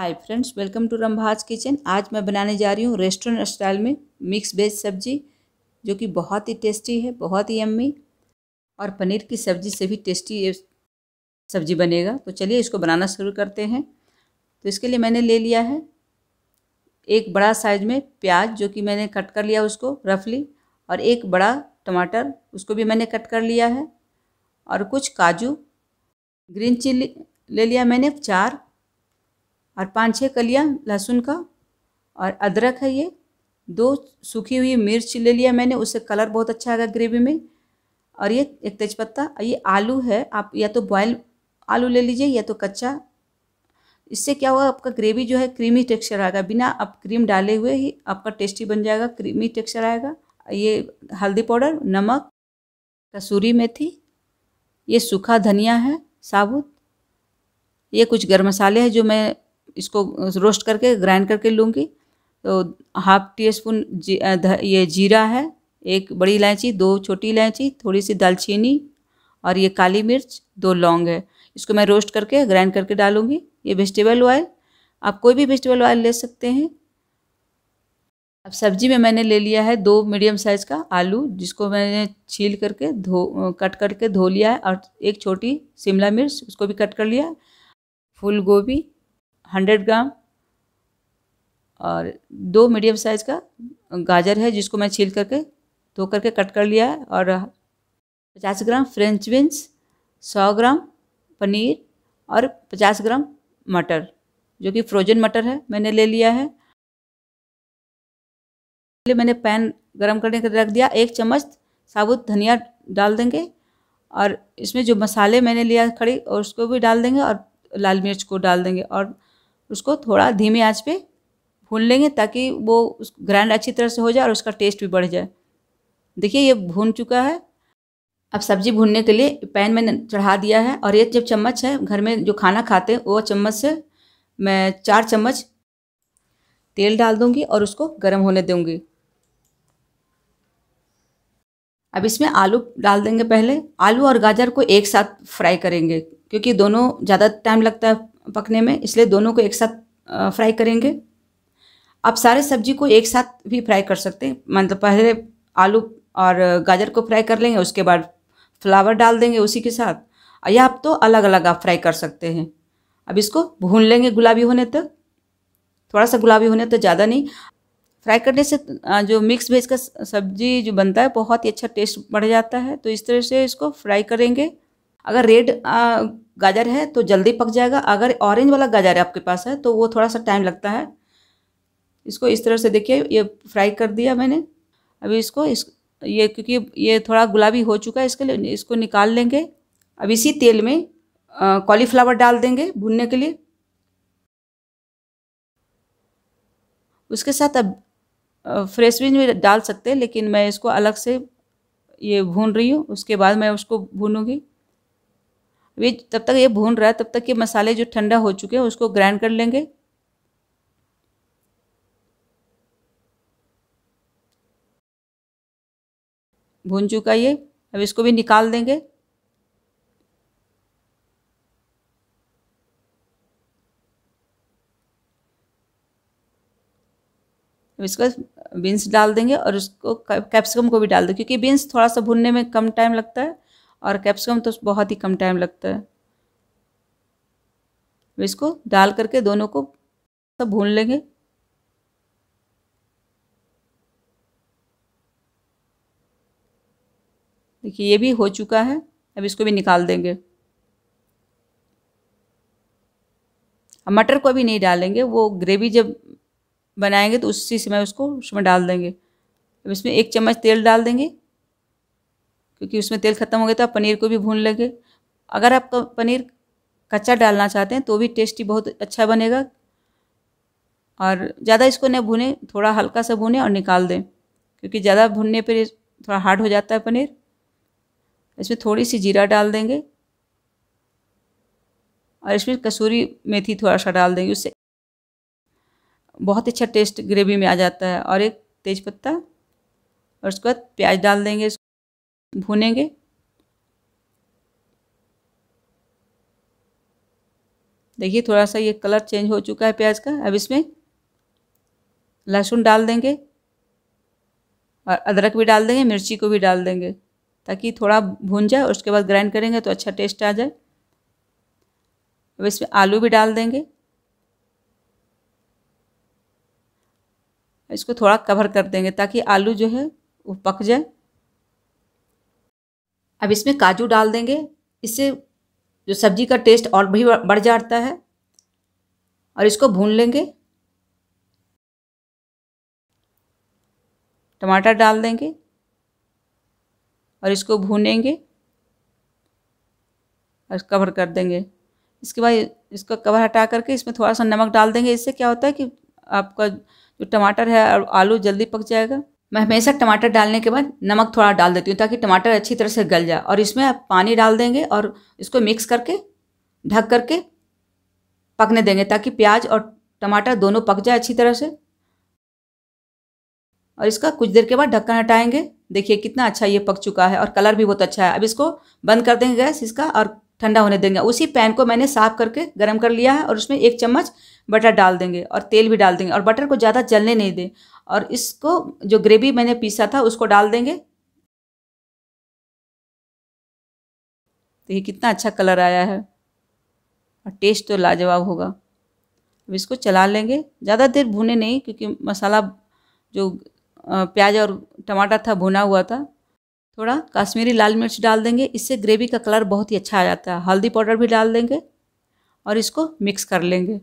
hi friends welcome to Rambha's kitchen आज मैं बनाने जा रही हूँ रेस्टोरेंट स्टाइल में मिक्स वेज सब्जी जो कि बहुत ही टेस्टी है बहुत ही अम्मी और पनीर की सब्जी से भी टेस्टी सब्जी बनेगा तो चलिए इसको बनाना शुरू करते हैं तो इसके लिए मैंने ले लिया है एक बड़ा साइज में प्याज जो कि मैंने कट कर लिया उसको रफली और एक बड़ा टमाटर उसको भी मैंने कट कर लिया है और कुछ काजू ग्रीन चिल्ली ले लिया मैंने चार और पाँच छः कलियाँ लहसुन का और अदरक है ये दो सूखी हुई मिर्च ले लिया मैंने उससे कलर बहुत अच्छा आएगा ग्रेवी में और ये एक तेज़पत्ता ये आलू है आप या तो बॉयल आलू ले लीजिए या तो कच्चा इससे क्या होगा आपका ग्रेवी जो है क्रीमी टेक्सचर आएगा बिना आप क्रीम डाले हुए ही आपका टेस्टी बन जाएगा क्रीमी टेक्सचर आएगा ये हल्दी पाउडर नमक कसूरी मेथी ये सूखा धनिया है साबुत ये कुछ गर्म मसाले हैं जो मैं इसको रोस्ट करके ग्राइंड करके लूँगी तो हाफ टी स्पून जी, ये जीरा है एक बड़ी इलायची दो छोटी इलायची थोड़ी सी दालचीनी और ये काली मिर्च दो लौंग है इसको मैं रोस्ट करके ग्राइंड करके डालूँगी ये वेजिटेबल ऑयल आप कोई भी वेजिटेबल ऑयल ले सकते हैं अब सब्जी में मैंने ले लिया है दो मीडियम साइज़ का आलू जिसको मैंने छील करके धो कट करके धो लिया है और एक छोटी शिमला मिर्च उसको भी कट कर लिया फूल गोभी हंड्रेड ग्राम और दो मीडियम साइज़ का गाजर है जिसको मैं छील करके धो करके कट कर लिया है और पचास ग्राम फ्रेंच बीन्स सौ ग्राम पनीर और पचास ग्राम मटर जो कि फ्रोजन मटर है मैंने ले लिया है पहले मैंने पैन गरम करने के रख दिया एक चम्मच साबुत धनिया डाल देंगे और इसमें जो मसाले मैंने लिया खड़ी और उसको भी डाल देंगे और लाल मिर्च को डाल देंगे और उसको थोड़ा धीमी आंच पे भून लेंगे ताकि वो उस ग्राइंड अच्छी तरह से हो जाए और उसका टेस्ट भी बढ़ जाए देखिए ये भून चुका है अब सब्जी भूनने के लिए पैन मैंने चढ़ा दिया है और ये जब चम्मच है घर में जो खाना खाते हैं वो चम्मच से मैं चार चम्मच तेल डाल दूंगी और उसको गर्म होने दूंगी अब इसमें आलू डाल देंगे पहले आलू और गाजर को एक साथ फ्राई करेंगे क्योंकि दोनों ज़्यादा टाइम लगता है पकने में इसलिए दोनों को एक साथ फ्राई करेंगे आप सारे सब्जी को एक साथ भी फ्राई कर सकते हैं मतलब पहले आलू और गाजर को फ्राई कर लेंगे उसके बाद फ्लावर डाल देंगे उसी के साथ या आप तो अलग अलग आप फ्राई कर सकते हैं अब इसको भून लेंगे गुलाबी होने तक थोड़ा सा गुलाबी होने तक ज़्यादा नहीं फ्राई करने से जो मिक्स वेज का सब्जी जो बनता है बहुत ही अच्छा टेस्ट बढ़ जाता है तो इस तरह से इसको फ्राई करेंगे अगर रेड गाजर है तो जल्दी पक जाएगा अगर ऑरेंज वाला गाजर है आपके पास है तो वो थोड़ा सा टाइम लगता है इसको इस तरह से देखिए ये फ्राई कर दिया मैंने अभी इसको इस ये क्योंकि ये थोड़ा गुलाबी हो चुका है इसके लिए इसको निकाल लेंगे अब इसी तेल में कॉलीफ्लावर डाल देंगे भूनने के लिए उसके साथ अब फ्रेश बीन भी डाल सकते हैं लेकिन मैं इसको अलग से ये भून रही हूँ उसके बाद मैं उसको भूनूँगी अभी तब तक ये भून रहा है तब तक ये मसाले जो ठंडा हो चुके हैं उसको ग्राइंड कर लेंगे भून चुका ये अब इसको भी निकाल देंगे अब इसको बीन्स डाल देंगे और उसको कैप्सिकम को भी डाल दें क्योंकि बीन्स थोड़ा सा भुनने में कम टाइम लगता है और कैप्सिकम तो बहुत ही कम टाइम लगता है इसको डाल करके दोनों को सब भून लेंगे देखिए ये भी हो चुका है अब इसको भी निकाल देंगे अब मटर को अभी नहीं डालेंगे वो ग्रेवी जब बनाएंगे तो उसी समय उसको उसमें डाल देंगे अब इसमें एक चम्मच तेल डाल देंगे क्योंकि उसमें तेल खत्म हो गया तो आप पनीर को भी भून लेंगे अगर आप पनीर कच्चा डालना चाहते हैं तो भी टेस्टी बहुत अच्छा बनेगा और ज़्यादा इसको न भुने थोड़ा हल्का सा भुने और निकाल दें क्योंकि ज़्यादा भुनने पर थोड़ा हार्ड हो जाता है पनीर इसमें थोड़ी सी जीरा डाल देंगे और इसमें कसूरी मेथी थोड़ा सा डाल देंगे उससे बहुत अच्छा टेस्ट ग्रेवी में आ जाता है और एक तेज़पत्ता और उसके बाद प्याज डाल देंगे भुनेंगे देखिए थोड़ा सा ये कलर चेंज हो चुका है प्याज का अब इसमें लहसुन डाल देंगे और अदरक भी डाल देंगे मिर्ची को भी डाल देंगे ताकि थोड़ा भून जाए और उसके बाद ग्राइंड करेंगे तो अच्छा टेस्ट आ जाए अब इसमें आलू भी डाल देंगे इसको थोड़ा कवर कर देंगे ताकि आलू जो है वो पक जाए अब इसमें काजू डाल देंगे इससे जो सब्जी का टेस्ट और भी बढ़ जाता है और इसको भून लेंगे टमाटर डाल देंगे और इसको भूनेंगे और कवर कर देंगे इसके बाद इसका कवर हटा करके इसमें थोड़ा सा नमक डाल देंगे इससे क्या होता है कि आपका जो टमाटर है और आलू जल्दी पक जाएगा मैं हमेशा टमाटर डालने के बाद नमक थोड़ा डाल देती हूँ ताकि टमाटर अच्छी तरह से गल जाए और इसमें आप पानी डाल देंगे और इसको मिक्स करके ढक करके पकने देंगे ताकि प्याज और टमाटर दोनों पक जाए अच्छी तरह से और इसका कुछ देर के बाद ढक्कन हटाएंगे देखिए कितना अच्छा ये पक चुका है और कलर भी बहुत अच्छा है अब इसको बंद कर देंगे गैस इसका और ठंडा होने देंगे उसी पैन को मैंने साफ करके गर्म कर लिया है और उसमें एक चम्मच बटर डाल देंगे और तेल भी डाल देंगे और बटर को ज़्यादा जलने नहीं दें और इसको जो ग्रेवी मैंने पीसा था उसको डाल देंगे तो ये कितना अच्छा कलर आया है और टेस्ट तो लाजवाब होगा अब इसको चला लेंगे ज़्यादा देर भुने नहीं क्योंकि मसाला जो प्याज और टमाटर था भुना हुआ था थोड़ा कश्मीरी लाल मिर्च डाल देंगे इससे ग्रेवी का कलर बहुत ही अच्छा आ जाता है हल्दी पाउडर भी डाल देंगे और इसको मिक्स कर लेंगे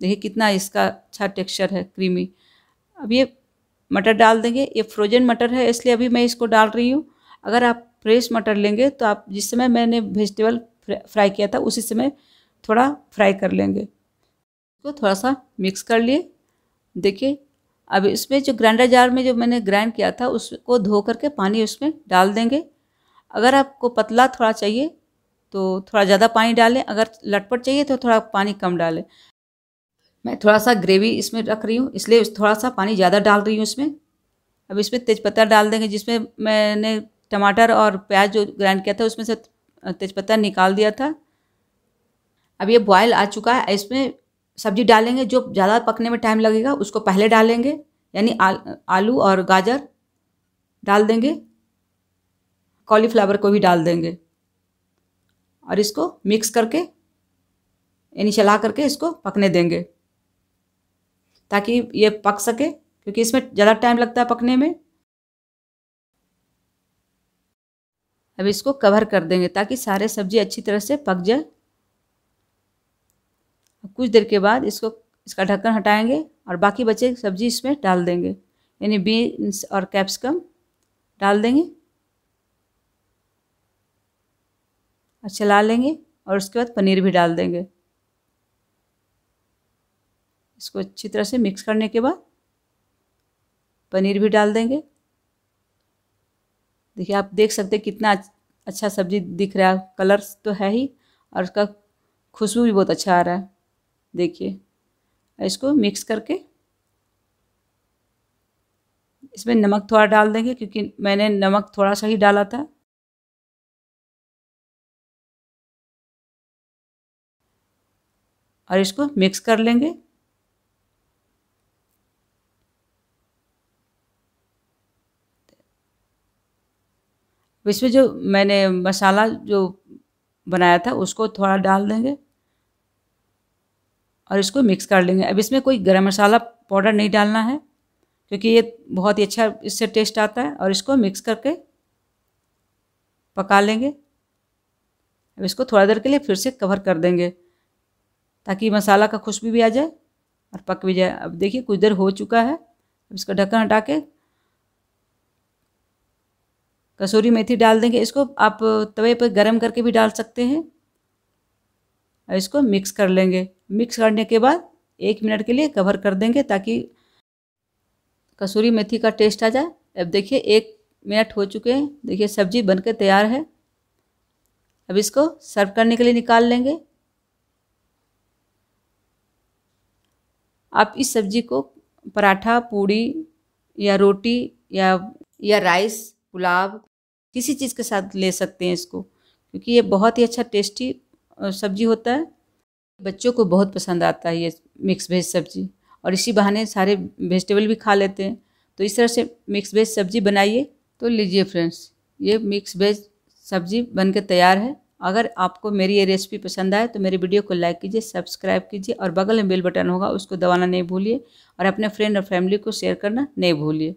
देखिए कितना इसका अच्छा टेक्सचर है क्रीमी अब ये मटर डाल देंगे ये फ्रोजन मटर है इसलिए अभी मैं इसको डाल रही हूँ अगर आप फ्रेश मटर लेंगे तो आप जिस समय मैंने वेजिटेबल फ्राई किया था उसी समय थोड़ा फ्राई कर लेंगे इसको तो थोड़ा सा मिक्स कर लिए देखिए अब इसमें जो ग्राइंडर जार में जो मैंने ग्राइंड किया था उसको धो करके पानी उसमें डाल देंगे अगर आपको पतला थोड़ा चाहिए तो थोड़ा ज़्यादा पानी डालें अगर लटपट चाहिए तो थोड़ा पानी कम डालें मैं थोड़ा सा ग्रेवी इसमें रख रही हूँ इसलिए थोड़ा सा पानी ज़्यादा डाल रही हूँ इसमें अब इसमें तेज़पत्ता डाल देंगे जिसमें मैंने टमाटर और प्याज जो ग्राइंड किया था उसमें से तेज़पत्ता निकाल दिया था अब ये बॉयल आ चुका है इसमें सब्जी डालेंगे जो ज़्यादा पकने में टाइम लगेगा उसको पहले डालेंगे यानी आलू और गाजर डाल देंगे कॉलीफ्लावर को भी डाल देंगे और इसको मिक्स करके यानी चला करके इसको पकने देंगे ताकि ये पक सके क्योंकि इसमें ज़्यादा टाइम लगता है पकने में अब इसको कवर कर देंगे ताकि सारे सब्जी अच्छी तरह से पक जाए कुछ देर के बाद इसको इसका ढक्कन हटाएंगे और बाकी बचे सब्जी इसमें डाल देंगे यानी बीन्स और कैप्सिकम डाल देंगे और अच्छा, चला लेंगे और उसके बाद पनीर भी डाल देंगे इसको अच्छी तरह से मिक्स करने के बाद पनीर भी डाल देंगे देखिए आप देख सकते हैं कितना अच्छा सब्जी दिख रहा है कलर तो है ही और उसका खुशबू भी बहुत अच्छा आ रहा है देखिए इसको मिक्स करके इसमें नमक थोड़ा डाल देंगे क्योंकि मैंने नमक थोड़ा सा ही डाला था और इसको मिक्स कर लेंगे इसमें जो मैंने मसाला जो बनाया था उसको थोड़ा डाल देंगे और इसको मिक्स कर लेंगे अब इसमें कोई गरम मसाला पाउडर नहीं डालना है क्योंकि ये बहुत ही अच्छा इससे टेस्ट आता है और इसको मिक्स करके पका लेंगे अब इसको थोड़ा देर के लिए फिर से कवर कर देंगे ताकि मसाला का खुशबू भी आ जाए और पक भी जाए अब देखिए कुछ देर हो चुका है अब इसका ढक्कन हटा के कसूरी मेथी डाल देंगे इसको आप तवे पर गरम करके भी डाल सकते हैं और इसको मिक्स कर लेंगे मिक्स करने के बाद एक मिनट के लिए कवर कर देंगे ताकि कसूरी मेथी का टेस्ट आ जाए अब देखिए एक मिनट हो चुके हैं देखिए सब्जी बनकर तैयार है अब इसको सर्व करने के लिए निकाल लेंगे आप इस सब्जी को पराठा पूड़ी या रोटी या या राइस पुलाव किसी चीज़ के साथ ले सकते हैं इसको क्योंकि ये बहुत ही अच्छा टेस्टी सब्जी होता है बच्चों को बहुत पसंद आता है ये मिक्स वेज सब्जी और इसी बहाने सारे वेजिटेबल भी खा लेते हैं तो इस तरह से मिक्स वेज सब्जी बनाइए तो लीजिए फ्रेंड्स ये मिक्स वेज सब्जी के तैयार है अगर आपको मेरी ये रेसिपी पसंद आए तो मेरे वीडियो को लाइक कीजिए सब्सक्राइब कीजिए और बगल में बेल बटन होगा उसको दबाना नहीं भूलिए और अपने फ्रेंड और फैमिली को शेयर करना नहीं भूलिए